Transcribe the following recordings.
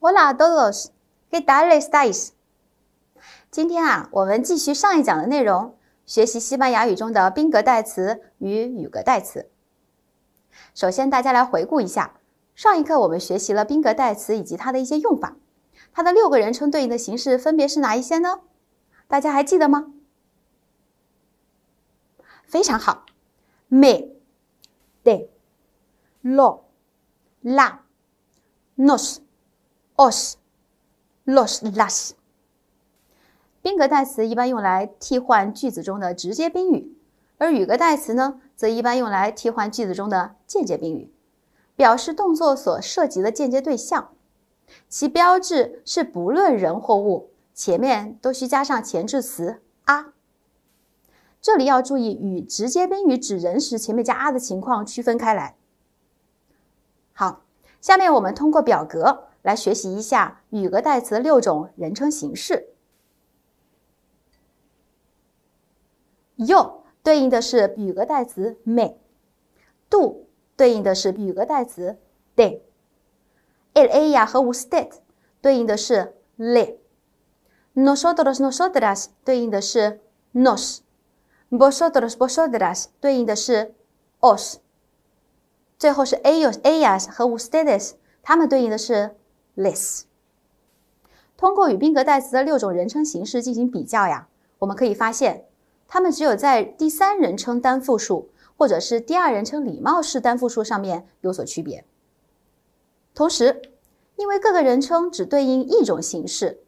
Hola, todos. Good day, s t u d e s 今天啊，我们继续上一讲的内容，学习西班牙语中的宾格代词与语格代词。首先，大家来回顾一下上一课，我们学习了宾格代词以及它的一些用法。它的六个人称对应的形式分别是哪一些呢？大家还记得吗？非常好，me, te, lo, la, nos。os，los，las。宾格代词一般用来替换句子中的直接宾语，而语格代词呢，则一般用来替换句子中的间接宾语，表示动作所涉及的间接对象。其标志是不论人或物，前面都需加上前置词啊。这里要注意与直接宾语指人时前面加啊的情况区分开来。好，下面我们通过表格。来学习一下语格代词的六种人称形式。yo 对应的是语格代词 me，do 对应的是语格代词 they，el a 呀和 usted 对应的是 le，nosotros nosotras 对应的是 nos，vosotros vosotras 对应的是 o s 最后是 ellos ellas 和 ustedes 它们对应的是。l e s s 通过与宾格代词的六种人称形式进行比较呀，我们可以发现，它们只有在第三人称单复数或者是第二人称礼貌式单复数上面有所区别。同时，因为各个人称只对应一种形式，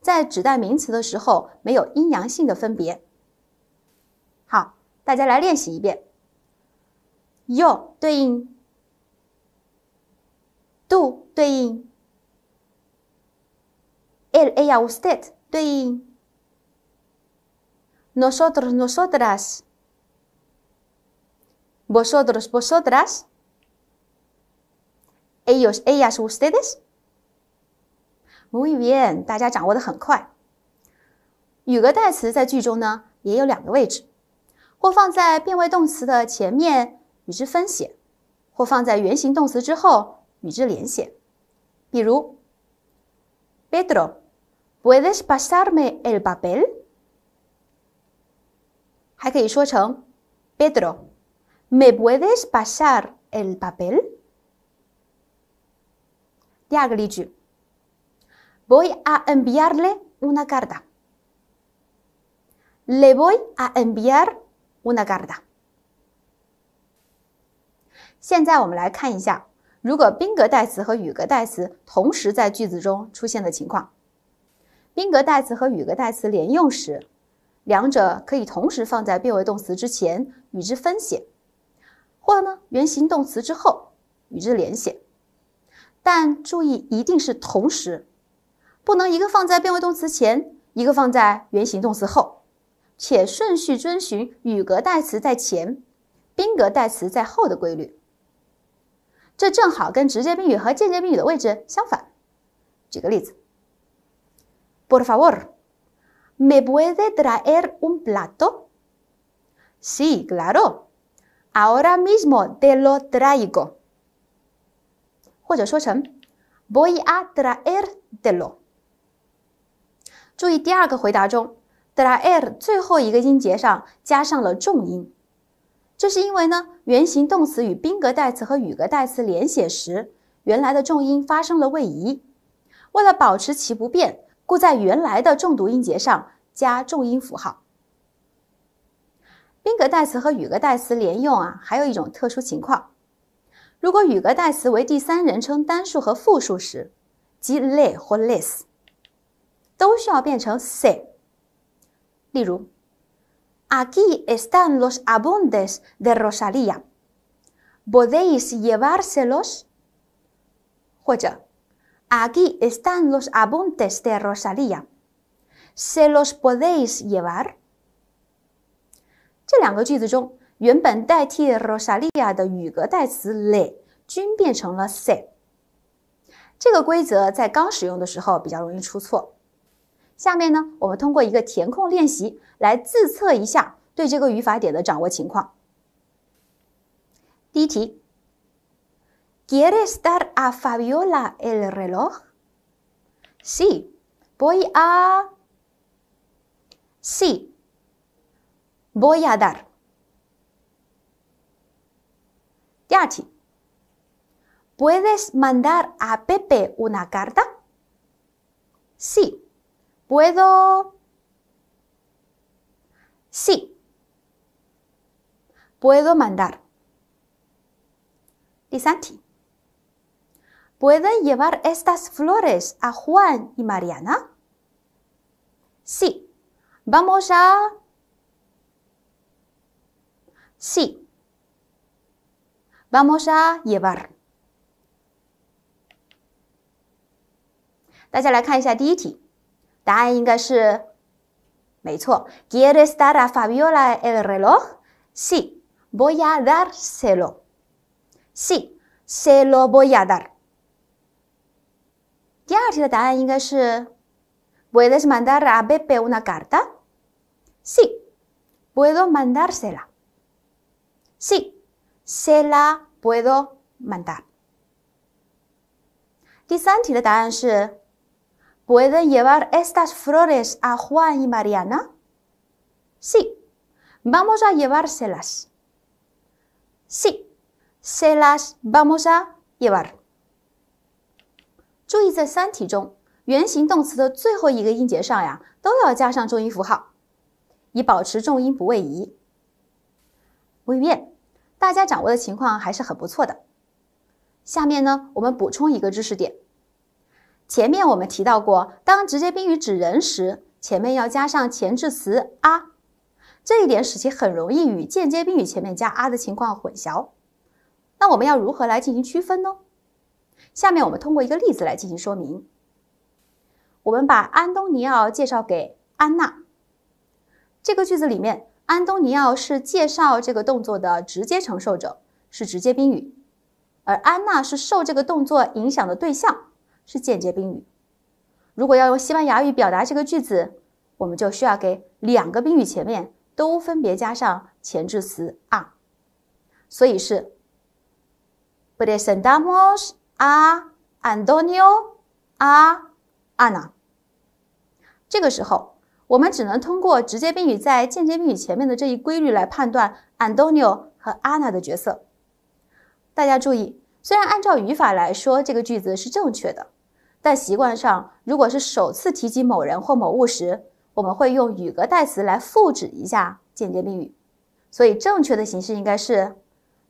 在指代名词的时候没有阴阳性的分别。好，大家来练习一遍。you 对应，do 对应。él, ella, usted, d 对应 nosotros, nosotras, vosotros, vosotras, ellos, ellas, ustedes。muy bien，大家掌握的很快。语格代词在句中呢也有两个位置，或放在变位动词的前面与之分写，或放在原形动词之后与之连写。比如。Pedro, ¿puedes pasarme el papel? 还可以说成 Pedro, ¿me puedes pasar el papel? voy a enviarle una carta. Le voy a enviar una carta. 现在我们来看一下如果宾格代词和语格代词同时在句子中出现的情况，宾格代词和语格代词连用时，两者可以同时放在变为动词之前与之分写，或呢原形动词之后与之连写。但注意一定是同时，不能一个放在变为动词前，一个放在原形动词后，且顺序遵循语格代词在前，宾格代词在后的规律。这正好跟直接宾语和间接宾语的位置相反。举个例子，Por favor, me puede traer un plato? Sí, claro. Ahora mismo te lo traigo。或者说成，voy a traer d e lo。注意第二个回答中，traer 最后一个音节上加上了重音。这是因为呢，原形动词与宾格代词和语格代词连写时，原来的重音发生了位移，为了保持其不变，故在原来的重读音节上加重音符号。宾格代词和语格代词连用啊，还有一种特殊情况，如果语格代词为第三人称单数和复数时，即 they 或 t h e s 都需要变成 s a e y 例如。Aquí están los abundes de Rosalía. ¿Podéis llevárselos? 或者 a Aquí están los abundes de Rosalía. ¿Se los podéis llevar? 这两个句子中，原本代替 Rosalía 的语格代词 le，均变成了 se。这个规则在刚使用的时候比较容易出错。下面呢，我们通过一个填空练习来自测一下对这个语法点的掌握情况。第一题，¿Quieres dar a Fabiola el reloj？Sí，voy a，sí，voy a dar。第二题，¿Puedes mandar a Pepe una carta？Sí。¿Puedo? Sí. Puedo mandar. Disanti. ¿Pueden llevar estas flores a Juan y Mariana? Sí. Vamos a... Sí. Vamos a llevar. 大家来看一下第一题。¿Quieres dar a Fabiola el reloj? Sí, voy a dárselo. Sí, se lo voy a dar. 第二题的答案应该是 ¿Puedes mandar a Pepe una carta? Sí, puedo mandársela. Sí, se la puedo mandar. 第三题的答案是 pueden llevar estas flores a Juan y Mariana? Sí, vamos a llevárselas. Sí, se las vamos a llevar. 注意在三题中，原形动词的最后一个音节上呀，都要加上重音符号，以保持重音不位移。未变，大家掌握的情况还是很不错的。下面呢，我们补充一个知识点。前面我们提到过，当直接宾语指人时，前面要加上前置词啊，这一点使其很容易与间接宾语前面加啊的情况混淆。那我们要如何来进行区分呢？下面我们通过一个例子来进行说明。我们把安东尼奥介绍给安娜，这个句子里面，安东尼奥是介绍这个动作的直接承受者，是直接宾语，而安娜是受这个动作影响的对象。是间接宾语。如果要用西班牙语表达这个句子，我们就需要给两个宾语前面都分别加上前置词 “a”，所以是 “Puedes andamos a Antonio a Ana”。这个时候，我们只能通过直接宾语在间接宾语前面的这一规律来判断 Antonio 和 Ana 的角色。大家注意，虽然按照语法来说这个句子是正确的。在习惯上，如果是首次提及某人或某物时，我们会用语格代词来复制一下间接宾语，所以正确的形式应该是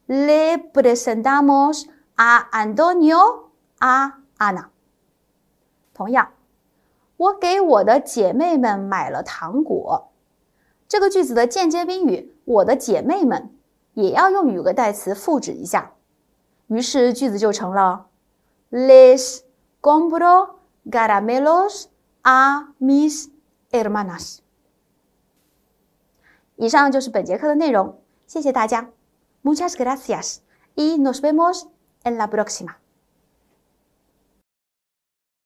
le presentamos a Antonio a Ana。同样，我给我的姐妹们买了糖果，这个句子的间接宾语“我的姐妹们”也要用语格代词复制一下，于是句子就成了 les。compro caramelos a mis hermanas. Muchas gracias y nos vemos en la próxima。